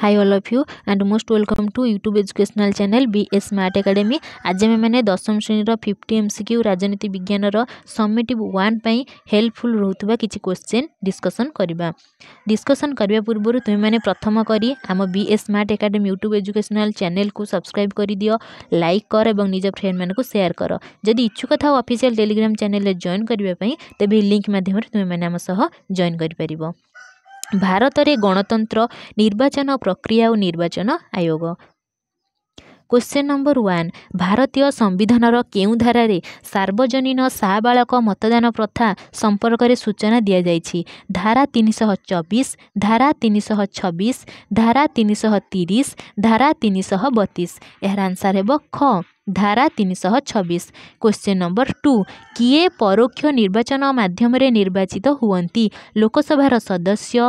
hi all of you and most welcome to YouTube educational channel B S smart academy आज आम मैंने दशम श्रेणीर fifty M सिक्यू राजनीति विज्ञान समेटिव वन हेल्पफुल रोकवा किसी क्वेश्चन डिस्कसन करवा डिस्कसन करने पूर्व तुम्हें प्रथम कर आम B S smart academy YouTube educational channel को सब्सक्राइब कर दि लाइक कर और निज फ्रेंड मान सेयार कर जदि इच्छुक था अफिशियल टेलीग्राम चेल जॉइन करने तेज लिंक मध्यम तुम्हें जॉन करपर ଭାରତରେ ଗଣତନ୍ତ୍ର ନିର୍ବାଚନ ପ୍ରକ୍ରିୟା ଓ ନିର୍ବାଚନ ଆୟୋଗ କ୍ୱେଶ୍ଚିନ୍ ନମ୍ବର ୱାନ୍ ଭାରତୀୟ ସମ୍ବିଧାନର କେଉଁ ଧାରାରେ ସାର୍ବଜନୀନ ସାବାଳକ ମତଦାନ ପ୍ରଥା ସମ୍ପର୍କରେ ସୂଚନା ଦିଆଯାଇଛି ଧାରା ତିନିଶହ ଚବିଶ ଧାରା ତିନିଶହ ଛବିଶ ଧାରା ତିନିଶହ ତିରିଶ ଧାରା ତିନିଶହ ବତିଶ ଏହାର ଆନ୍ସାର୍ ହେବ ଖ ଧାରା ତିନିଶହ ଛବିଶ କୋଶ୍ଚିନ୍ ନମ୍ବର ଟୁ କିଏ ପରୋକ୍ଷ ନିର୍ବାଚନ ମାଧ୍ୟମରେ ନିର୍ବାଚିତ ହୁଅନ୍ତି ଲୋକସଭାର ସଦସ୍ୟ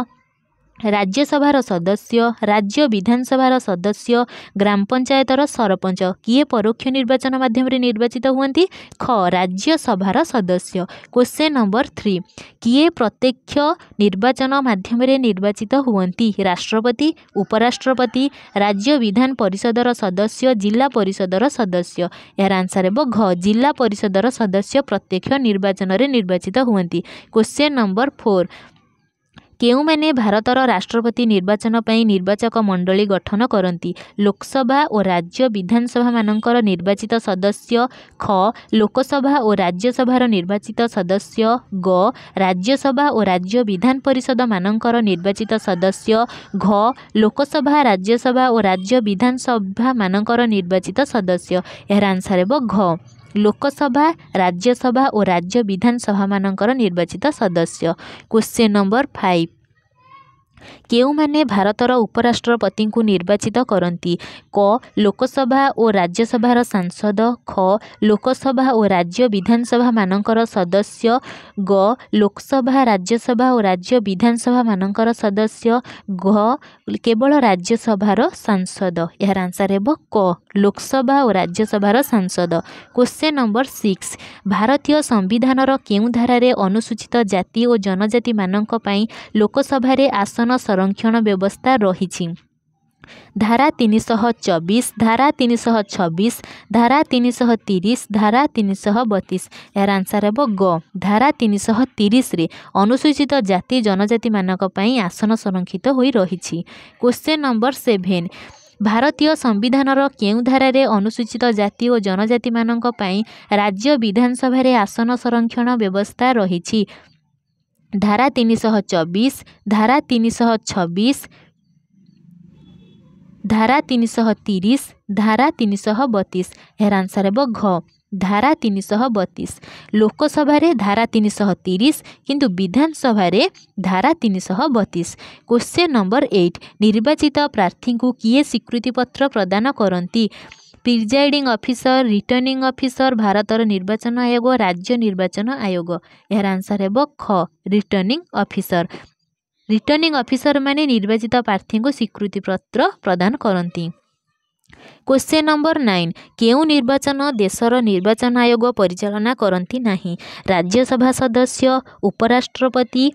ରାଜ୍ୟସଭାର ସଦସ୍ୟ ରାଜ୍ୟ ବିଧାନସଭାର ସଦସ୍ୟ ଗ୍ରାମ ପଞ୍ଚାୟତର ସରପଞ୍ଚ କିଏ ପରୋକ୍ଷ ନିର୍ବାଚନ ମାଧ୍ୟମରେ ନିର୍ବାଚିତ ହୁଅନ୍ତି ଖ ରାଜ୍ୟସଭାର ସଦସ୍ୟ କ୍ୱେଶ୍ଚେନ୍ ନମ୍ବର ଥ୍ରୀ କିଏ ପ୍ରତ୍ୟକ୍ଷ ନିର୍ବାଚନ ମାଧ୍ୟମରେ ନିର୍ବାଚିତ ହୁଅନ୍ତି ରାଷ୍ଟ୍ରପତି ଉପରାଷ୍ଟ୍ରପତି ରାଜ୍ୟ ବିଧାନ ପରିଷଦର ସଦସ୍ୟ ଜିଲ୍ଲା ପରିଷଦର ସଦସ୍ୟ ଏହାର ଆନ୍ସର୍ ହେବ ଘ ଜିଲ୍ଲା ପରିଷଦର ସଦସ୍ୟ ପ୍ରତ୍ୟକ୍ଷ ନିର୍ବାଚନରେ ନିର୍ବାଚିତ ହୁଅନ୍ତି କ୍ୱେଶ୍ଚେନ୍ ନମ୍ବର ଫୋର୍ କେଉଁମାନେ ଭାରତର ରାଷ୍ଟ୍ରପତି ନିର୍ବାଚନ ପାଇଁ ନିର୍ବାଚକ ମଣ୍ଡଳୀ ଗଠନ କରନ୍ତି ଲୋକସଭା ଓ ରାଜ୍ୟ ବିଧାନସଭାମାନଙ୍କର ନିର୍ବାଚିତ ସଦସ୍ୟ ଖ ଲୋକସଭା ଓ ରାଜ୍ୟସଭାର ନିର୍ବାଚିତ ସଦସ୍ୟ ଗ ରାଜ୍ୟସଭା ଓ ରାଜ୍ୟ ବିଧାନ ପରିଷଦମାନଙ୍କର ନିର୍ବାଚିତ ସଦସ୍ୟ ଘ ଲୋକସଭା ରାଜ୍ୟସଭା ଓ ରାଜ୍ୟ ବିଧାନସଭାମାନଙ୍କର ନିର୍ବାଚିତ ସଦସ୍ୟ ଏହାର ଆନ୍ସର୍ ହେବ ଘ ଲୋକସଭା ରାଜ୍ୟସଭା ଓ ରାଜ୍ୟ ବିଧାନସଭାମାନଙ୍କର ନିର୍ବାଚିତ ସଦସ୍ୟ କୋଶ୍ଚିନ୍ ନମ୍ବର ଫାଇଭ୍ କେଉଁମାନେ ଭାରତର ଉପରାଷ୍ଟ୍ରପତିଙ୍କୁ ନିର୍ବାଚିତ କରନ୍ତି କ ଲୋକସଭା ଓ ରାଜ୍ୟସଭାର ସାଂସଦ ଖ ଲୋକସଭା ଓ ରାଜ୍ୟ ବିଧାନସଭା ମାନଙ୍କର ସଦସ୍ୟ ଗ ଲୋକସଭା ରାଜ୍ୟସଭା ଓ ରାଜ୍ୟ ବିଧାନସଭା ମାନଙ୍କର ସଦସ୍ୟ ଘ କେବଳ ରାଜ୍ୟସଭାର ସାଂସଦ ଏହାର ଆନ୍ସର୍ ହେବ କ ଲୋକସଭା ଓ ରାଜ୍ୟସଭାର ସାଂସଦ କ୍ୱେଶ୍ଚେନ୍ ନମ୍ବର ସିକ୍ସ ଭାରତୀୟ ସମ୍ବିଧାନର କେଉଁ ଧାରାରେ ଅନୁସୂଚିତ ଜାତି ଓ ଜନଜାତିମାନଙ୍କ ପାଇଁ ଲୋକସଭାରେ ଆସନ ପ୍ରଦୂଷଣ ସଂରକ୍ଷଣ ବ୍ୟବସ୍ଥା ରହିଛି ଧାରା ତିନିଶହ ଚବିଶ ଧାରା ତିନିଶହ ଛବିଶ ଧାରା ତିନିଶହ ତିରିଶ ଧାରା ତିନିଶହ ବତିଶ ଏହାର ଆନ୍ସାର୍ ହେବ ଗ ଧାରା ତିନିଶହ ତିରିଶରେ ଅନୁସୂଚିତ ଜାତି ଜନଜାତିମାନଙ୍କ ପାଇଁ ଆସନ ସଂରକ୍ଷିତ ହୋଇ ରହିଛି କ୍ୱେଶ୍ଚିନ୍ ନମ୍ବର ସେଭେନ ଭାରତୀୟ ସମ୍ବିଧାନର କେଉଁ ଧାରାରେ ଅନୁସୂଚିତ ଜାତି ଓ ଜନଜାତିମାନଙ୍କ ପାଇଁ ରାଜ୍ୟ ବିଧାନସଭାରେ ଆସନ ସଂରକ୍ଷଣ ବ୍ୟବସ୍ଥା ରହିଛି ଧାରା ତିନିଶହ ଚବିଶ ଧାରା ତିନିଶହ ଛବିଶ ଧାରା ତିନିଶହ ତିରିଶ ଧାରା ତିନିଶହ ବତିଶ ଏହାର ଆନ୍ସର ହେବ ଘ ଧାରା ତିନିଶହ ବତିଶ ଲୋକସଭାରେ ଧାରା ତିନିଶହ ତିରିଶ କିନ୍ତୁ ବିଧାନସଭାରେ ଧାରା ତିନିଶହ ବତିଶ କୋଶ୍ଚିନ୍ ନମ୍ବର ଏଇଟ୍ ନିର୍ବାଚିତ ପ୍ରାର୍ଥୀଙ୍କୁ କିଏ ସ୍ୱୀକୃତିପତ୍ର ପ୍ରଦାନ କରନ୍ତି ପ୍ରିଜାଇଡିଂ ଅଫିସର ରିଟର୍ଣ୍ଣିଂ ଅଫିସର ଭାରତର ନିର୍ବାଚନ ଆୟୋଗ ରାଜ୍ୟ ନିର୍ବାଚନ ଆୟୋଗ ଏହାର ଆନ୍ସର୍ ହେବ ଖ ରିଟର୍ଣ୍ଣିଂ ଅଫିସର ରିଟର୍ଣ୍ଣିଂ ଅଫିସରମାନେ ନିର୍ବାଚିତ ପ୍ରାର୍ଥୀଙ୍କୁ ସ୍ୱୀକୃତିପତ୍ର ପ୍ରଦାନ କରନ୍ତି କ୍ୱେଶ୍ଚେନ୍ ନମ୍ବର ନାଇନ୍ କେଉଁ ନିର୍ବାଚନ ଦେଶର ନିର୍ବାଚନ ଆୟୋଗ ପରିଚାଳନା କରନ୍ତି ନାହିଁ ରାଜ୍ୟସଭା ସଦସ୍ୟ ଉପରାଷ୍ଟ୍ରପତି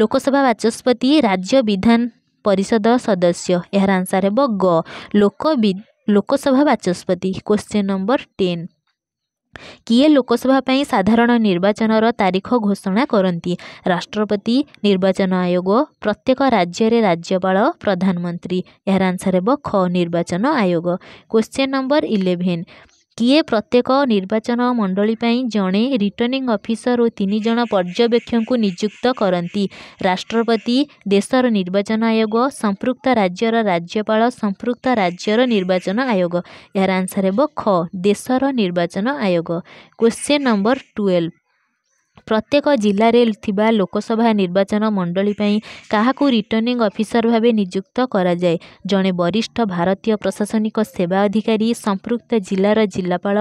ଲୋକସଭା ବାଚସ୍ପତି ରାଜ୍ୟ ବିଧାନ ପରିଷଦ ସଦସ୍ୟ ଏହାର ଆନ୍ସର୍ ହେବ ଗ ଲୋକ ବି ଲୋକସଭା ବାଚସ୍ପତି କ୍ୱେଶ୍ଚିନ୍ ନମ୍ବର ଟେନ୍ କିଏ ଲୋକସଭା ପାଇଁ ସାଧାରଣ ନିର୍ବାଚନର ତାରିଖ ଘୋଷଣା କରନ୍ତି ରାଷ୍ଟ୍ରପତି ନିର୍ବାଚନ ଆୟୋଗ ପ୍ରତ୍ୟେକ ରାଜ୍ୟରେ ରାଜ୍ୟପାଳ ପ୍ରଧାନମନ୍ତ୍ରୀ ଏହାର ଆନ୍ସର୍ ହେବ ଖ ନିର୍ବାଚନ ଆୟୋଗ କ୍ୱେଶ୍ଚିନ୍ ନମ୍ବର ଇଲେଭେନ୍ କିଏ ପ୍ରତ୍ୟେକ ନିର୍ବାଚନ ମଣ୍ଡଳୀ ପାଇଁ ଜଣେ ରିଟର୍ଣ୍ଣିଂ ଅଫିସର ଓ ତିନି ଜଣ ପର୍ଯ୍ୟବେକ୍ଷକଙ୍କୁ ନିଯୁକ୍ତ କରନ୍ତି ରାଷ୍ଟ୍ରପତି ଦେଶର ନିର୍ବାଚନ ଆୟୋଗ ସମ୍ପୃକ୍ତ ରାଜ୍ୟର ରାଜ୍ୟପାଳ ସମ୍ପୃକ୍ତ ରାଜ୍ୟର ନିର୍ବାଚନ ଆୟୋଗ ଏହାର ଆନ୍ସର୍ ହେବ ଖ ଦେଶର ନିର୍ବାଚନ ଆୟୋଗ କ୍ୱେଶ୍ଚିନ୍ ନମ୍ବର ଟୁଏଲ୍ଭ ପ୍ରତ୍ୟେକ ଜିଲ୍ଲାରେ ଥିବା ଲୋକସଭା ନିର୍ବାଚନ ମଣ୍ଡଳୀ ପାଇଁ କାହାକୁ ରିଟର୍ଣ୍ଣିଂ ଅଫିସର ଭାବେ ନିଯୁକ୍ତ କରାଯାଏ ଜଣେ ବରିଷ୍ଠ ଭାରତୀୟ ପ୍ରଶାସନିକ ସେବା ଅଧିକାରୀ ସମ୍ପୃକ୍ତ ଜିଲ୍ଲାର ଜିଲ୍ଲାପାଳ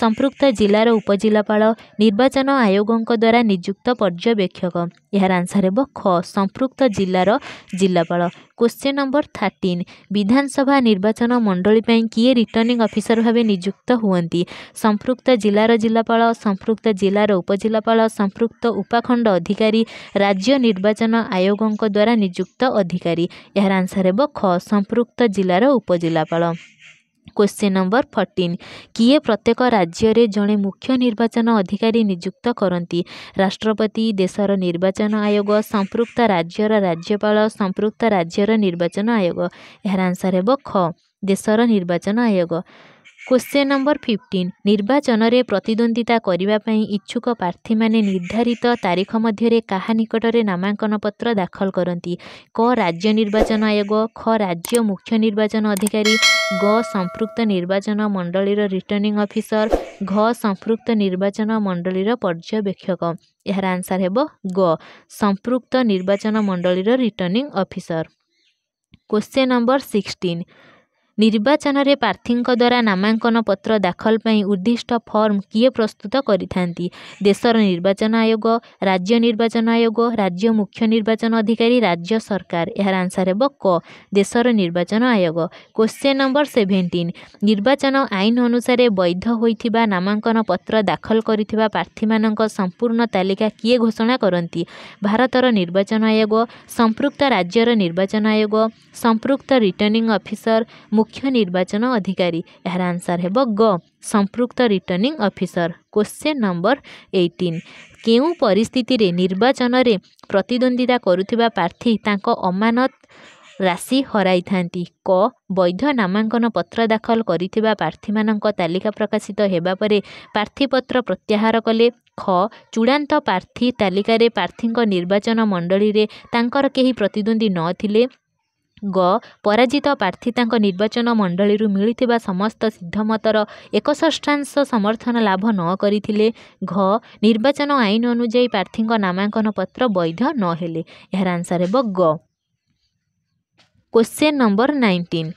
ସମ୍ପୃକ୍ତ ଜିଲ୍ଲାର ଉପଜିଲ୍ଲାପାଳ ନିର୍ବାଚନ ଆୟୋଗଙ୍କ ଦ୍ୱାରା ନିଯୁକ୍ତ ପର୍ଯ୍ୟବେକ୍ଷକ ଏହାର ଆନ୍ସର ହେବ ଖ ସମ୍ପୃକ୍ତ ଜିଲ୍ଲାର ଜିଲ୍ଲାପାଳ କ୍ୱେଶ୍ଚିନ୍ ନମ୍ବର ଥାର୍ଟିନ୍ ବିଧାନସଭା ନିର୍ବାଚନ ମଣ୍ଡଳୀ ପାଇଁ କିଏ ରିଟର୍ଣ୍ଣିଂ ଅଫିସର ଭାବେ ନିଯୁକ୍ତ ହୁଅନ୍ତି ସମ୍ପୃକ୍ତ ଜିଲ୍ଲାର ଜିଲ୍ଲାପାଳ ସମ୍ପୃକ୍ତ ଜିଲ୍ଲାର ଉପଜିଲ୍ଲାପାଳ ସମ୍ପୃକ୍ତ ଉପାଖଣ୍ଡ ଅଧିକାରୀ ରାଜ୍ୟ ନିର୍ବାଚନ ଆୟୋଗଙ୍କ ଦ୍ୱାରା ନିଯୁକ୍ତ ଅଧିକାରୀ ଏହାର ଆନ୍ସର୍ ହେବ ଖ ସମ୍ପୃକ୍ତ ଜିଲ୍ଲାର ଉପଜିଲ୍ଲାପାଳ କ୍ୱେଶ୍ଚିନ୍ ନମ୍ବର ଫର୍ଟିନ୍ କିଏ ପ୍ରତ୍ୟେକ ରାଜ୍ୟରେ ଜଣେ ମୁଖ୍ୟ ନିର୍ବାଚନ ଅଧିକାରୀ ନିଯୁକ୍ତ କରନ୍ତି ରାଷ୍ଟ୍ରପତି ଦେଶର ନିର୍ବାଚନ ଆୟୋଗ ସମ୍ପୃକ୍ତ ରାଜ୍ୟର ରାଜ୍ୟପାଳ ସମ୍ପୃକ୍ତ ରାଜ୍ୟର ନିର୍ବାଚନ ଆୟୋଗ ଏହାର ଆନ୍ସର୍ ହେବ ଖ ଦେଶର ନିର୍ବାଚନ ଆୟୋଗ କ୍ୱେଶ୍ଚିନ୍ ନମ୍ବର ଫିଫ୍ଟିନ୍ ନିର୍ବାଚନରେ ପ୍ରତିଦ୍ୱନ୍ଦ୍ୱିତା କରିବା ପାଇଁ ଇଚ୍ଛୁକ ପ୍ରାର୍ଥୀମାନେ ନିର୍ଦ୍ଧାରିତ ତାରିଖ ମଧ୍ୟରେ କାହା ନିକଟରେ ନାମାଙ୍କନ ପତ୍ର ଦାଖଲ କରନ୍ତି କ ରାଜ୍ୟ ନିର୍ବାଚନ ଆୟୋଗ ଖ ରାଜ୍ୟ ମୁଖ୍ୟ ନିର୍ବାଚନ ଅଧିକାରୀ ଗ ସମ୍ପୃକ୍ତ ନିର୍ବାଚନ ମଣ୍ଡଳୀର ରିଟର୍ଣ୍ଣିଂ ଅଫିସର ଘ ସମ୍ପୃକ୍ତ ନିର୍ବାଚନ ମଣ୍ଡଳୀର ପର୍ଯ୍ୟବେକ୍ଷକ ଏହାର ଆନ୍ସାର ହେବ ଗ ସମ୍ପୃକ୍ତ ନିର୍ବାଚନ ମଣ୍ଡଳୀର returning officer question number sixteen ନିର୍ବାଚନରେ ପ୍ରାର୍ଥୀଙ୍କ ଦ୍ୱାରା ନାମାଙ୍କନ ପତ୍ର ଦାଖଲ ପାଇଁ ଉଦ୍ଦିଷ୍ଟ ଫର୍ମ କିଏ ପ୍ରସ୍ତୁତ କରିଥାନ୍ତି ଦେଶର ନିର୍ବାଚନ ଆୟୋଗ ରାଜ୍ୟ ନିର୍ବାଚନ ଆୟୋଗ ରାଜ୍ୟ ମୁଖ୍ୟ ନିର୍ବାଚନ ଅଧିକାରୀ ରାଜ୍ୟ ସରକାର ଏହାର ଆନ୍ସର ହେବ କ ଦେଶର ନିର୍ବାଚନ ଆୟୋଗ କୋଶ୍ଚିନ୍ ନମ୍ବର ସେଭେଣ୍ଟିନ୍ ନିର୍ବାଚନ ଆଇନ ଅନୁସାରେ ବୈଧ ହୋଇଥିବା ନାମାଙ୍କନ ପତ୍ର ଦାଖଲ କରିଥିବା ପ୍ରାର୍ଥୀମାନଙ୍କ ସମ୍ପୂର୍ଣ୍ଣ ତାଲିକା କିଏ ଘୋଷଣା କରନ୍ତି ଭାରତର ନିର୍ବାଚନ ଆୟୋଗ ସମ୍ପୃକ୍ତ ରାଜ୍ୟର ନିର୍ବାଚନ ଆୟୋଗ ସମ୍ପୃକ୍ତ ରିଟର୍ଣ୍ଣିଂ ଅଫିସର ମୁଖ୍ୟ ନିର୍ବାଚନ ଅଧିକାରୀ ଏହାର ଆନ୍ସର ହେବ ଗ ସମ୍ପୃକ୍ତ returning officer question number eighteen କେଉଁ ପରିସ୍ଥିତିରେ ନିର୍ବାଚନରେ ପ୍ରତିଦ୍ୱନ୍ଦ୍ୱିତା କରୁଥିବା ପ୍ରାର୍ଥୀ ତାଙ୍କ ଅମାନତ ରାଶି ହରାଇଥାନ୍ତି କ ବୈଧ ନାମାଙ୍କନ ପତ୍ର ଦାଖଲ କରିଥିବା ପ୍ରାର୍ଥୀମାନଙ୍କ ତାଲିକା ପ୍ରକାଶିତ ହେବା ପରେ ପ୍ରାର୍ଥୀପତ୍ର ପ୍ରତ୍ୟାହାର କଲେ ଖ ଚୂଡ଼ାନ୍ତ ପ୍ରାର୍ଥୀ ତାଲିକାରେ ପ୍ରାର୍ଥୀଙ୍କ ନିର୍ବାଚନ ମଣ୍ଡଳୀରେ ତାଙ୍କର କେହି ପ୍ରତିଦ୍ୱନ୍ଦ୍ୱୀ ନଥିଲେ ଗ ପରାଜିତ ପ୍ରାର୍ଥୀ ତାଙ୍କ ନିର୍ବାଚନ ମଣ୍ଡଳୀରୁ ମିଳିଥିବା ସମସ୍ତ ସିଦ୍ଧମତର ଏକ ଷଷ୍ଠାଂଶ ସମର୍ଥନ ଲାଭ ନ କରିଥିଲେ ଘ ନିର୍ବାଚନ ଆଇନ ଅନୁଯାୟୀ ପ୍ରାର୍ଥୀଙ୍କ ନାମାଙ୍କନ ପତ୍ର ବୈଧ ନ ହେଲେ ଏହାର ଆନ୍ସର୍ ହେବ ଗ କୋଶ୍ଚେନ୍ ନମ୍ବର ନାଇଣ୍ଟିନ୍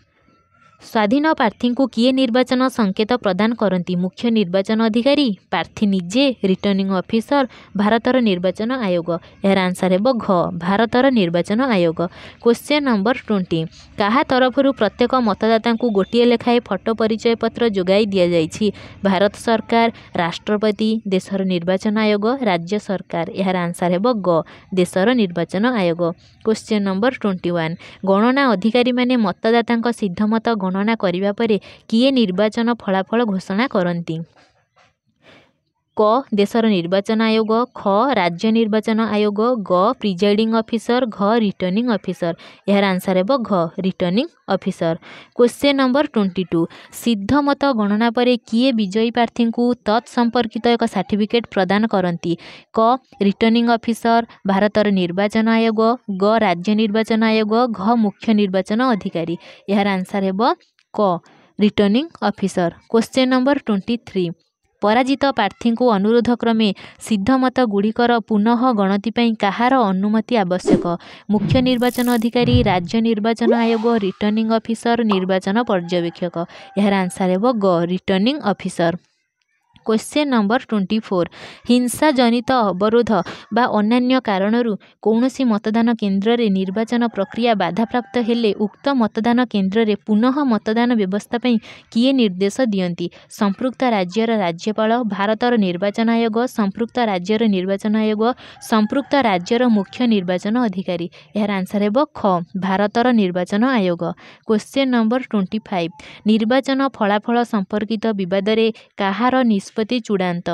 ସ୍ୱାଧୀନ ପ୍ରାର୍ଥୀଙ୍କୁ କିଏ ନିର୍ବାଚନ ସଙ୍କେତ ପ୍ରଦାନ କରନ୍ତି ମୁଖ୍ୟ ନିର୍ବାଚନ ଅଧିକାରୀ ପ୍ରାର୍ଥୀ ନିଜେ ରିଟର୍ଣ୍ଣିଂ ଅଫିସର ଭାରତର ନିର୍ବାଚନ ଆୟୋଗ ଏହାର ଆନ୍ସର୍ ହେବ ଘ ଭାରତର ନିର୍ବାଚନ ଆୟୋଗ କ୍ୱେଶ୍ଚିନ୍ ନମ୍ବର ଟ୍ୱେଣ୍ଟି କାହା ତରଫରୁ ପ୍ରତ୍ୟେକ ମତଦାତାଙ୍କୁ ଗୋଟିଏ ଲେଖାଏଁ ଫଟୋ ପରିଚୟ ପତ୍ର ଯୋଗାଇ ଦିଆଯାଇଛି ଭାରତ ସରକାର ରାଷ୍ଟ୍ରପତି ଦେଶର ନିର୍ବାଚନ ଆୟୋଗ ରାଜ୍ୟ ସରକାର ଏହାର ଆନ୍ସର୍ ହେବ ଗ ଦେଶର ନିର୍ବାଚନ ଆୟୋଗ କ୍ୱେଶ୍ଚିନ୍ ନମ୍ବର ଟ୍ୱେଣ୍ଟି ଗଣନା ଅଧିକାରୀମାନେ ମତଦାତାଙ୍କ ସିଦ୍ଧମତ ଗଣନା କରିବା ପରେ କିଏ ନିର୍ବାଚନ ଫଳାଫଳ ଘୋଷଣା କରନ୍ତି क देश निर्वाचन आयोग ख राज्य निर्वाचन आयोग ग प्रिजाइडिङ अफिसर घ रिटर्निंग अफिसर यहाँ आंसर हेर्नु घ returning officer question number twenty two सिद्ध मत गणनाप विजयी को प्रार्थीको एक सर्टिफिकेट प्रदान कति क रिटर्निंग अफिसर भारत निर्वाचन आयोग ग राज्य निर्वाचन आयोग घ मुख्य निर्वाचन अधिकारी यहाँ आंसर हेर्नु क returning officer question number twenty three ପରାଜିତ ପ୍ରାର୍ଥୀଙ୍କୁ ଅନୁରୋଧ କ୍ରମେ ସିଦ୍ଧମତଗୁଡ଼ିକର ପୁନଃ ଗଣତି ପାଇଁ କାହାର ଅନୁମତି ଆବଶ୍ୟକ ମୁଖ୍ୟ ନିର୍ବାଚନ ଅଧିକାରୀ ରାଜ୍ୟ ନିର୍ବାଚନ ଆୟୋଗ ରିଟର୍ଣ୍ଣିଂ ଅଫିସର ନିର୍ବାଚନ ପର୍ଯ୍ୟବେକ୍ଷକ ଏହାର ଆନ୍ସାର୍ ହେବ ଗ returning officer question number twenty four ହିଂସାଜନିତ ଅବରୋଧ ବା ଅନ୍ୟାନ୍ୟ କାରଣରୁ କୌଣସି ମତଦାନ କେନ୍ଦ୍ରରେ ନିର୍ବାଚନ ପ୍ରକ୍ରିୟା ବାଧାପ୍ରାପ୍ତ ହେଲେ ଉକ୍ତ ମତଦାନ କେନ୍ଦ୍ରରେ ପୁନଃ ମତଦାନ ବ୍ୟବସ୍ଥା ପାଇଁ କିଏ ନିର୍ଦ୍ଦେଶ ଦିଅନ୍ତି ସମ୍ପୃକ୍ତ ରାଜ୍ୟର ରାଜ୍ୟପାଳ ଭାରତର ନିର୍ବାଚନ ଆୟୋଗ ସମ୍ପୃକ୍ତ ରାଜ୍ୟର ନିର୍ବାଚନ ଆୟୋଗ ସମ୍ପୃକ୍ତ ରାଜ୍ୟର ମୁଖ୍ୟ ନିର୍ବାଚନ ଅଧିକାରୀ ଏହାର ଆନ୍ସର୍ ହେବ ଖ ଭାରତର ନିର୍ବାଚନ ଆୟୋଗ କ୍ୱେଶ୍ଚିନ୍ ନମ୍ବର ଟ୍ୱେଣ୍ଟି ଫାଇଭ ନିର୍ବାଚନ ଫଳାଫଳ ସମ୍ପର୍କିତ ବିବାଦରେ କାହାର ନିଷ୍ପ ନିଷ୍ପତ୍ତି ଚୂଡ଼ାନ୍ତ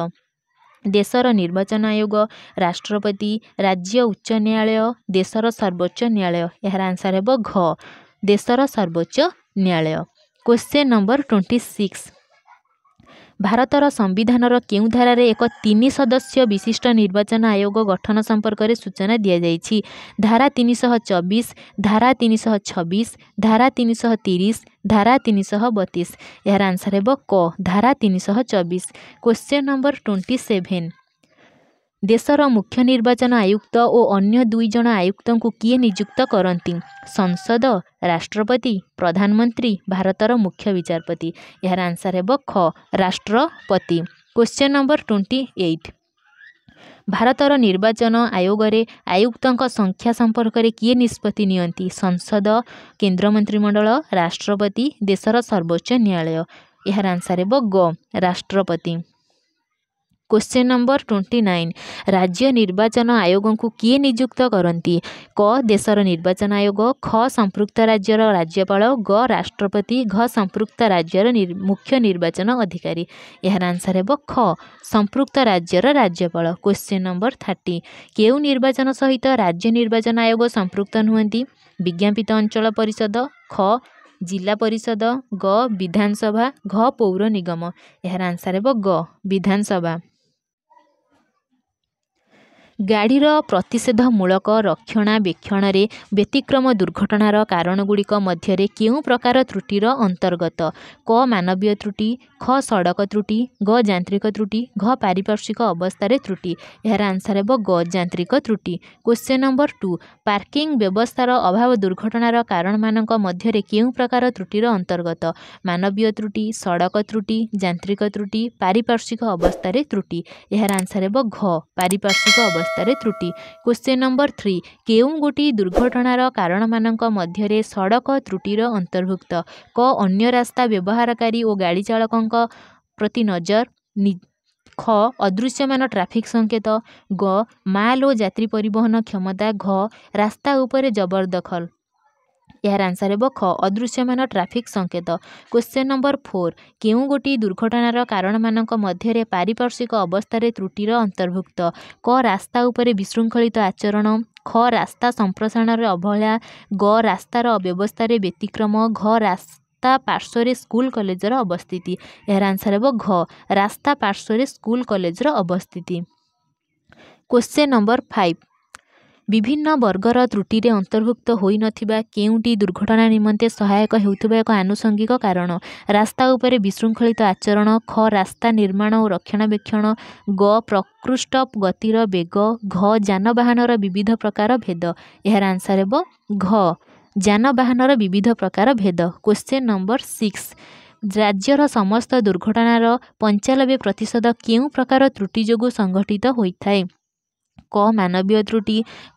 ଦେଶର ନିର୍ବାଚନ ଆୟୋଗ ରାଷ୍ଟ୍ରପତି ରାଜ୍ୟ ଉଚ୍ଚ ନ୍ୟାୟାଳୟ ଦେଶର ସର୍ବୋଚ୍ଚ ନ୍ୟାୟାଳୟ ଏହାର ଆନ୍ସର୍ ହେବ ଘ ଦେଶର ସର୍ବୋଚ୍ଚ ନ୍ୟାୟାଳୟ କ୍ୱେଶ୍ଚିନ୍ ନମ୍ବର ଟ୍ୱେଣ୍ଟି ସିକ୍ସ ଭାରତର ସମ୍ବିଧାନର କେଉଁ ଧାରାରେ ଏକ ତିନି ସଦସ୍ୟ ବିଶିଷ୍ଟ ନିର୍ବାଚନ ଆୟୋଗ ଗଠନ ସମ୍ପର୍କରେ ସୂଚନା ଦିଆଯାଇଛି ଧାରା ତିନିଶହ ଚବିଶ ଧାରା ତିନିଶହ ଛବିଶ ଧାରା ତିନିଶହ ତିରିଶ ଧାରା ତିନିଶହ ବତିଶ ଏହାର ଆନ୍ସର ହେବ କ ଧାରା ତିନିଶହ ଚବିଶ କୋଶ୍ଚିନ୍ ନମ୍ବର ଟ୍ୱେଣ୍ଟି ସେଭେନ୍ ଦେଶର ମୁଖ୍ୟ ନିର୍ବାଚନ ଆୟୁକ୍ତ ଓ ଅନ୍ୟ ଦୁଇ ଜଣ ଆୟୁକ୍ତଙ୍କୁ କିଏ ନିଯୁକ୍ତ କରନ୍ତି ସଂସଦ ରାଷ୍ଟ୍ରପତି ପ୍ରଧାନମନ୍ତ୍ରୀ ଭାରତର ମୁଖ୍ୟ ବିଚାରପତି ଏହାର ଆନ୍ସର୍ ହେବ ଖ ରାଷ୍ଟ୍ରପତି କ୍ୱେଶ୍ଚିନ୍ ନମ୍ବର ଟ୍ୱେଣ୍ଟି ଏଇଟ୍ ଭାରତର ନିର୍ବାଚନ ଆୟୋଗରେ ଆୟୁକ୍ତଙ୍କ ସଂଖ୍ୟା ସମ୍ପର୍କରେ କିଏ ନିଷ୍ପତ୍ତି ନିଅନ୍ତି ସଂସଦ କେନ୍ଦ୍ର ମନ୍ତ୍ରିମଣ୍ଡଳ ରାଷ୍ଟ୍ରପତି ଦେଶର ସର୍ବୋଚ୍ଚ ନ୍ୟାୟାଳୟ ଏହାର ଆନ୍ସର୍ ହେବ ଗ ରାଷ୍ଟ୍ରପତି କ୍ୱେଶ୍ଚିନ୍ ନମ୍ବର ଟ୍ୱେଣ୍ଟି ନାଇନ୍ ରାଜ୍ୟ ନିର୍ବାଚନ ଆୟୋଗଙ୍କୁ କିଏ ନିଯୁକ୍ତ କରନ୍ତି କ ଦେଶର ନିର୍ବାଚନ ଆୟୋଗ ଖ ସମ୍ପୃକ୍ତ ରାଜ୍ୟର ରାଜ୍ୟପାଳ ଗ ରାଷ୍ଟ୍ରପତି ଘ ସମ୍ପୃକ୍ତ ରାଜ୍ୟର ମୁଖ୍ୟ ନିର୍ବାଚନ ଅଧିକାରୀ ଏହାର ଆନ୍ସର୍ ହେବ ଖ ସମ୍ପୃକ୍ତ ରାଜ୍ୟର ରାଜ୍ୟପାଳ କ୍ୱେଶ୍ଚିନ୍ ନମ୍ବର ଥାର୍ଟି କେଉଁ ନିର୍ବାଚନ ସହିତ ରାଜ୍ୟ ନିର୍ବାଚନ ଆୟୋଗ ସମ୍ପୃକ୍ତ ନୁହନ୍ତି ବିଜ୍ଞାପିତ ଅଞ୍ଚଳ ପରିଷଦ ଖ ଜିଲ୍ଲା ପରିଷଦ ଗ ବିଧାନସଭା ଘ ପୌର ନିଗମ ଏହାର ଆନ୍ସର୍ ହେବ ଗ ବିଧାନସଭା ଗାଡ଼ିର ପ୍ରତିଷେଧମୂଳକ ରକ୍ଷଣାବେକ୍ଷଣରେ ବ୍ୟତିକ୍ରମ ଦୁର୍ଘଟଣାର କାରଣଗୁଡ଼ିକ ମଧ୍ୟରେ କେଉଁ ପ୍ରକାର ତ୍ରୁଟିର ଅନ୍ତର୍ଗତ କ ମାନବୀୟ ତ୍ରୁଟି ଖ ସଡ଼କ ତ୍ରୁଟି ଗ ଯାନ୍ତ୍ରିକ ତ୍ରୁଟି ଘ ପାରିପାର୍ଶ୍ୱିକ ଅବସ୍ଥାରେ ତ୍ରୁଟି ଏହାର ଆନ୍ସର୍ ହେବ ଗ ଯାନ୍ତ୍ରିକ ତ୍ରୁଟି କ୍ୱେଶ୍ଚିନ୍ ନମ୍ବର ଟୁ ପାର୍କିଂ ବ୍ୟବସ୍ଥାର ଅଭାବ ଦୁର୍ଘଟଣାର କାରଣମାନଙ୍କ ମଧ୍ୟରେ କେଉଁ ପ୍ରକାର ତ୍ରୁଟିର ଅନ୍ତର୍ଗତ ମାନବୀୟ ତ୍ରୁଟି ସଡ଼କ ତ୍ରୁଟି ଯାନ୍ତ୍ରିକ ତ୍ରୁଟି ପାରିପାର୍ଶ୍ୱିକ ଅବସ୍ଥାରେ ତ୍ରୁଟି ଏହାର ଆନ୍ସର୍ ହେବ ଘ ପାରିପାର୍ଶ୍ୱିକ ଅବସ୍ଥା ରାସ୍ତାରେ ତ୍ରୁଟି କ୍ୱେଶ୍ଚେନ୍ ନମ୍ବର ଥ୍ରୀ କେଉଁ କେଉଁଗୋଟି ଦୁର୍ଘଟଣାର କାରଣମାନଙ୍କ ମଧ୍ୟରେ ସଡ଼କ ତ୍ରୁଟିର ଅନ୍ତର୍ଭୁକ୍ତ କ ଅନ୍ୟ ରାସ୍ତା ବ୍ୟବହାରକାରୀ ଓ ଗାଡ଼ି ଚାଳକଙ୍କ ପ୍ରତି ନଜର ଖ ଅଦୃଶ୍ୟମାନ ଟ୍ରାଫିକ୍ ସଂକେତ ଗ ମାଲ୍ ଓ ଯାତ୍ରୀ ପରିବହନ କ୍ଷମତା ଘ ରାସ୍ତା ଉପରେ ଜବରଦଖଲ ଏହାର ଆନ୍ସର ହେବ ଖ ଅଦୃଶ୍ୟମାନ ଟ୍ରାଫିକ୍ ସଂକେତ କ୍ୱେଶ୍ଚିନ୍ ନମ୍ବର ଫୋର୍ କେଉଁ ଗୋଟିଏ ଦୁର୍ଘଟଣାର କାରଣମାନଙ୍କ ମଧ୍ୟରେ ପାରିପାର୍ଶ୍ୱିକ ଅବସ୍ଥାରେ ତ୍ରୁଟିର ଅନ୍ତର୍ଭୁକ୍ତ କ ରାସ୍ତା ଉପରେ ବିଶୃଙ୍ଖଳିତ ଆଚରଣ ଖ ରାସ୍ତା ସମ୍ପ୍ରସାରଣରେ ଅବହେଳା ଗ ରାସ୍ତାର ଅବ୍ୟବସ୍ଥାରେ ବ୍ୟତିକ୍ରମ ଘ ରାସ୍ତା ପାର୍ଶ୍ୱରେ ସ୍କୁଲ କଲେଜର ଅବସ୍ଥିତି ଏହାର ଆନ୍ସର ହେବ ଘ ରାସ୍ତା ପାର୍ଶ୍ୱରେ ସ୍କୁଲ କଲେଜର ଅବସ୍ଥିତି କ୍ୱେଶ୍ଚିନ୍ ନମ୍ବର ଫାଇଭ ବିଭିନ୍ନ ବର୍ଗର ତ୍ରୁଟିରେ ଅନ୍ତର୍ଭୁକ୍ତ ହୋଇନଥିବା କେଉଁଟି ଦୁର୍ଘଟଣା ନିମନ୍ତେ ସହାୟକ ହେଉଥିବା ଏକ ଆନୁଷଙ୍ଗିକ କାରଣ ରାସ୍ତା ଉପରେ ବିଶୃଙ୍ଖଳିତ ଆଚରଣ ଖ ରାସ୍ତା ନିର୍ମାଣ ଓ ରକ୍ଷଣାବେକ୍ଷଣ ଗ ପ୍ରକୃଷ୍ଟ ଗତିର ବେଗ ଘ ଯାନବାହନର ବିବିଧ ପ୍ରକାର ଭେଦ ଏହାର ଆନ୍ସର୍ ହେବ ଘ ଯାନବାହନର ବିବିଧ ପ୍ରକାର ଭେଦ କ୍ୱେଶ୍ଚିନ୍ ନମ୍ବର ସିକ୍ସ ରାଜ୍ୟର ସମସ୍ତ ଦୁର୍ଘଟଣାର ପଞ୍ଚାନବେ ପ୍ରତିଶତ କେଉଁ ପ୍ରକାର ତ୍ରୁଟି ଯୋଗୁଁ ସଂଘଟିତ ହୋଇଥାଏ କ ମାନବୀୟ ତ୍ରୁଟି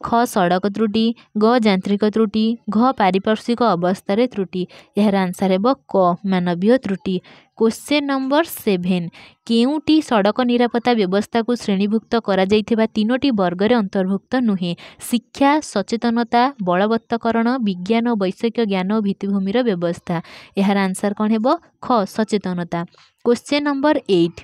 ଖ ସଡ଼କ ତ୍ରୁଟି ଘ ଯାନ୍ତ୍ରିକ ତ୍ରୁଟି ଘ ପାରିପାର୍ଶ୍ୱିକ ଅବସ୍ଥାରେ ତ୍ରୁଟି ଏହାର ଆନ୍ସର୍ ହେବ କ ମାନବୀୟ ତ୍ରୁଟି କ୍ୱେଶ୍ଚିନ୍ ନମ୍ବର ସେଭେନ୍ କେଉଁଟି ସଡ଼କ ନିରାପତ୍ତା ବ୍ୟବସ୍ଥାକୁ ଶ୍ରେଣୀଭୁକ୍ତ କରାଯାଇଥିବା ତିନୋଟି ବର୍ଗରେ ଅନ୍ତର୍ଭୁକ୍ତ ନୁହେଁ ଶିକ୍ଷା ସଚେତନତା ବଳବତ୍ତକରଣ ବିଜ୍ଞାନ ଓ ବୈଷୟିକ ଜ୍ଞାନ ଓ ଭିତ୍ତିଭୂମିର ବ୍ୟବସ୍ଥା ଏହାର ଆନ୍ସର୍ କ'ଣ ହେବ ଖ ସଚେତନତା କ୍ୱେଶ୍ଚିନ୍ ନମ୍ବର ଏଇଟ୍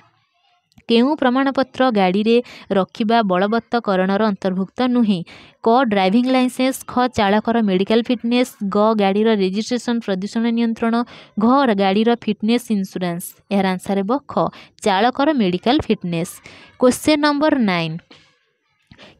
କେଉଁ ପ୍ରମାଣପତ୍ର ଗାଡ଼ିରେ ରଖିବା ବଳବତ୍ତକରଣର ଅନ୍ତର୍ଭୁକ୍ତ ନୁହେଁ କ ଡ୍ରାଇଭିଂ ଲାଇସେନ୍ସ ଖ ଚାଳକର ମେଡ଼ିକାଲ ଫିଟନେସ୍ ଗ ଗାଡ଼ିର ରେଜିଷ୍ଟ୍ରେସନ ପ୍ରଦୂଷଣ ନିୟନ୍ତ୍ରଣ ଘ ଗାଡ଼ିର ଫିଟନେସ୍ ଇନ୍ସୁରାନ୍ସ ଏହାର ଆନ୍ସର୍ ହେବ ଖ ଚାଳକର medical fitness question number nine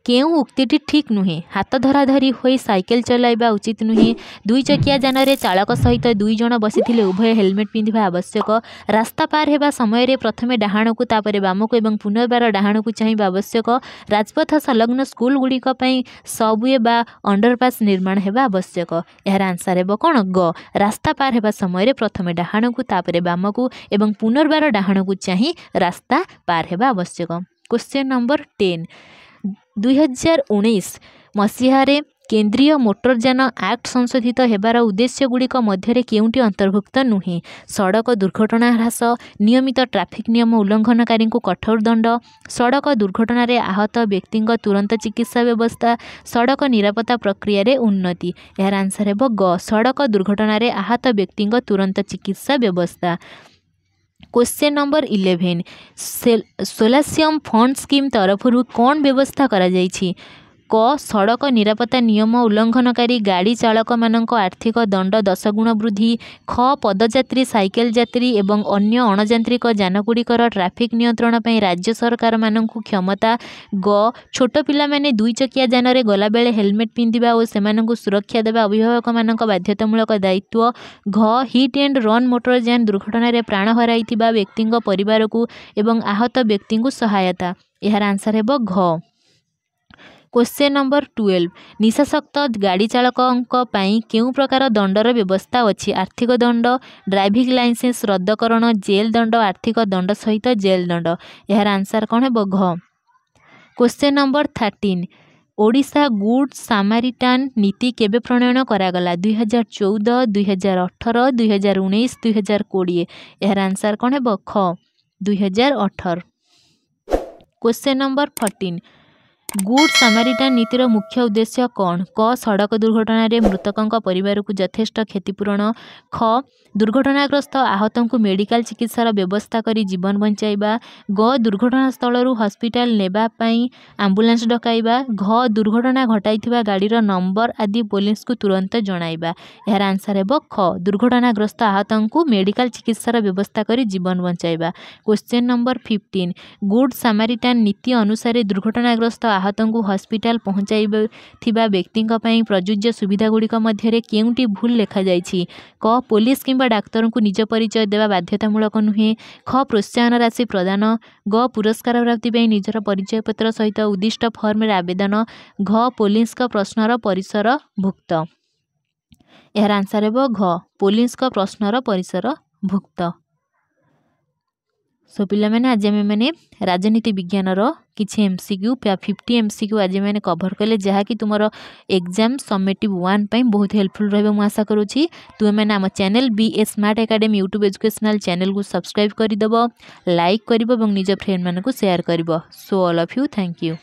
କେଉଁ ଉକ୍ତିଟି ଠିକ୍ ନୁହେଁ ହାତ ଧରାଧରି ହୋଇ ସାଇକେଲ ଚଲାଇବା ଉଚିତ ନୁହେଁ ଦୁଇ ଚକିଆ ଯାନରେ ଚାଳକ ସହିତ ଦୁଇ ଜଣ ବସିଥିଲେ ଉଭୟ ହେଲମେଟ୍ ପିନ୍ଧିବା ଆବଶ୍ୟକ ରାସ୍ତା ପାର ହେବା ସମୟରେ ପ୍ରଥମେ ଡାହାଣକୁ ତାପରେ ବାମକୁ ଏବଂ ପୁନର୍ବାର ଡାହାଣକୁ ଚାହିଁବା ଆବଶ୍ୟକ ରାଜପଥ ସଂଲଗ୍ନ ସ୍କୁଲ ଗୁଡ଼ିକ ପାଇଁ ସବୁଏ ବା ଅଣ୍ଡରପାସ୍ ନିର୍ମାଣ ହେବା ଆବଶ୍ୟକ ଏହାର ଆନ୍ସାର ହେବ କ'ଣ ଗ ରାସ୍ତା ପାର ହେବା ସମୟରେ ପ୍ରଥମେ ଡାହାଣକୁ ତାପରେ ବାମକୁ ଏବଂ ପୁନର୍ବାର ଡାହାଣକୁ ଚାହିଁ ରାସ୍ତା ପାର ହେବା ଆବଶ୍ୟକ କୋଶ୍ଚିନ୍ ନମ୍ବର ଟେନ୍ ଦୁଇହଜାର ଉଣେଇଶ ମସିହାରେ କେନ୍ଦ୍ରୀୟ ମୋଟରଯାନ ଆକ୍ଟ ସଂଶୋଧିତ ହେବାର ଉଦ୍ଦେଶ୍ୟଗୁଡ଼ିକ ମଧ୍ୟରେ କେଉଁଠି ଅନ୍ତର୍ଭୁକ୍ତ ନୁହେଁ ସଡ଼କ ଦୁର୍ଘଟଣା ହ୍ରାସ ନିୟମିତ ଟ୍ରାଫିକ୍ ନିୟମ ଉଲ୍ଲଙ୍ଘନକାରୀଙ୍କୁ କଠୋର ଦଣ୍ଡ ସଡ଼କ ଦୁର୍ଘଟଣାରେ ଆହତ ବ୍ୟକ୍ତିଙ୍କ ତୁରନ୍ତ ଚିକିତ୍ସା ବ୍ୟବସ୍ଥା ସଡ଼କ ନିରାପତ୍ତା ପ୍ରକ୍ରିୟାରେ ଉନ୍ନତି ଏହାର ଆନ୍ସର ହେବ ଗ ସଡ଼କ ଦୁର୍ଘଟଣାରେ ଆହତ ବ୍ୟକ୍ତିଙ୍କ ତୁରନ୍ତ ଚିକିତ୍ସା ବ୍ୟବସ୍ଥା question number eleven solatium fund scheme তরফରୁ କ'ଣ ବ୍ୟବସ୍ଥା କରାଯାଇଛି କ ସଡ଼କ ନିରାପତ୍ତା ନିୟମ ଉଲ୍ଲଙ୍ଘନକାରୀ ଗାଡ଼ି ଚାଳକମାନଙ୍କ ଆର୍ଥିକ ଦଣ୍ଡ ଦଶଗୁଣ ବୃଦ୍ଧି ଖ ପଦଯାତ୍ରୀ ସାଇକେଲ ଯାତ୍ରୀ ଏବଂ ଅନ୍ୟ ଅଣଯାନ୍ତ୍ରିକ ଯାନଗୁଡ଼ିକର ଟ୍ରାଫିକ୍ ନିୟନ୍ତ୍ରଣ ପାଇଁ ରାଜ୍ୟ ସରକାରମାନଙ୍କୁ କ୍ଷମତା ଗ ଛୋଟ ପିଲାମାନେ ଦୁଇଚକିଆ ଯାନରେ ଗଲାବେଳେ ହେଲମେଟ୍ ପିନ୍ଧିବା ଓ ସେମାନଙ୍କୁ ସୁରକ୍ଷା ଦେବା ଅଭିଭାବକମାନଙ୍କ ବାଧ୍ୟତାମୂଳକ ଦାୟିତ୍ୱ ଘ ହିଟ୍ ଆଣ୍ଡ ରନ୍ ମୋଟର ଯାନ ଦୁର୍ଘଟଣାରେ ପ୍ରାଣ ହରାଇଥିବା ବ୍ୟକ୍ତିଙ୍କ ପରିବାରକୁ ଏବଂ ଆହତ ବ୍ୟକ୍ତିଙ୍କୁ ସହାୟତା ଏହାର ଆନ୍ସର୍ ହେବ ଘ କୋଶ୍ଚେନ୍ ନମ୍ବର ଟୁଏଲ୍ଭ ନିଶାସକ୍ତ ଗାଡ଼ି ଚାଳକଙ୍କ ପାଇଁ କେଉଁ ପ୍ରକାର ଦଣ୍ଡର ବ୍ୟବସ୍ଥା ଅଛି ଆର୍ଥିକ ଦଣ୍ଡ ଡ୍ରାଇଭିଂ ଲାଇସେନ୍ସ ରଦ୍ଦକରଣ ଜେଲ୍ ଦଣ୍ଡ ଆର୍ଥିକ ଦଣ୍ଡ ସହିତ ଜେଲ୍ ଦଣ୍ଡ ଏହାର ଆନ୍ସର୍ କ'ଣ ହେବ ଘ question number thirteen Odisha good ସାମାରିଟାନ୍ ନୀତି କେବେ ପ୍ରଣୟନ କରାଗଲା ଦୁଇହଜାର ଚଉଦ ଦୁଇହଜାର ଅଠର ଦୁଇହଜାର ଉଣେଇଶ ଦୁଇହଜାର କୋଡ଼ିଏ ଏହାର ଆନ୍ସର୍ କ'ଣ ହେବ ଖ ଦୁଇହଜାର ଅଠର question number fourteen good samaritan ନୀତିର ମୁଖ୍ୟ ଉଦ୍ଦେଶ୍ୟ କ'ଣ କ ସଡ଼କ ଦୁର୍ଘଟଣାରେ ମୃତକଙ୍କ ପରିବାରକୁ ଯଥେଷ୍ଟ କ୍ଷତିପୂରଣ ଖ ଦୁର୍ଘଟଣାଗ୍ରସ୍ତ ଆହତଙ୍କୁ ମେଡ଼ିକାଲ ଚିକିତ୍ସାର ବ୍ୟବସ୍ଥା କରି ଜୀବନ ବଞ୍ଚାଇବା ଗ ଦୁର୍ଘଟଣାସ୍ଥଳରୁ ହସ୍ପିଟାଲ ନେବା ପାଇଁ ଆମ୍ବୁଲାନ୍ସ ଡକାଇବା ଘ ଦୁର୍ଘଟଣା ଘଟାଇଥିବା ଗାଡ଼ିର ନମ୍ବର ଆଦି ପୋଲିସକୁ ତୁରନ୍ତ ଜଣାଇବା ଏହାର ଆନ୍ସର ହେବ ଖ ଦୁର୍ଘଟଣାଗ୍ରସ୍ତ ଆହତଙ୍କୁ ମେଡ଼ିକାଲ ଚିକିତ୍ସାର ବ୍ୟବସ୍ଥା କରି ଜୀବନ ବଞ୍ଚାଇବା କ୍ୱେଶ୍ଚିନ୍ ନମ୍ବର ଫିଫ୍ଟିନ୍ ଗୁଡ୍ ସାମାରିଟାନ୍ ନୀତି ଅନୁସାରେ ଦୁର୍ଘଟଣାଗ୍ରସ୍ତ ଆହତଙ୍କୁ ହସ୍ପିଟାଲ ପହଞ୍ଚାଇଥିବା ବ୍ୟକ୍ତିଙ୍କ ପାଇଁ ପ୍ରଯୁଜ୍ୟ ସୁବିଧାଗୁଡ଼ିକ ମଧ୍ୟରେ କେଉଁଟି ଭୁଲ ଲେଖାଯାଇଛି କ ପୋଲିସ କିମ୍ବା ଡାକ୍ତରଙ୍କୁ ନିଜ ପରିଚୟ ଦେବା ବାଧ୍ୟତାମୂଳକ ନୁହେଁ ଖ ପ୍ରୋତ୍ସାହନ ରାଶି ପ୍ରଦାନ ଗ ପୁରସ୍କାର ପ୍ରାପ୍ତି ପାଇଁ ନିଜର ପରିଚୟପତ୍ର ସହିତ ଉଦ୍ଦିଷ୍ଟ ଫର୍ମରେ ଆବେଦନ ଘ ପୋଲିସଙ୍କ ପ୍ରଶ୍ନର ପରିସର ଭୁକ୍ତ ଏହାର ଆନ୍ସର୍ ହେବ ଘ ପୋଲିସଙ୍କ ପ୍ରଶ୍ନର ପରିସର ଭୁକ୍ତ সো পিলামানে আজ আমি মানে রাজনীতি বিজ্ঞানর কিছু এমসিকিউ ফিফটি এমসিকিউ আজ মানে কভর কলে যাকি তোমার এক্সাম সমেটিভ ওয়ান পাই বহুত হেল্পফুল রহবে মু আশা করুছি তুমি মানে আমার channel B A smart academy YouTube educational channel কু সবসক্রাইব করিদেব লাইক করিব এবং নিজ ফ্রেন্ড মানুষ সেয়ার করিব so all of you thank you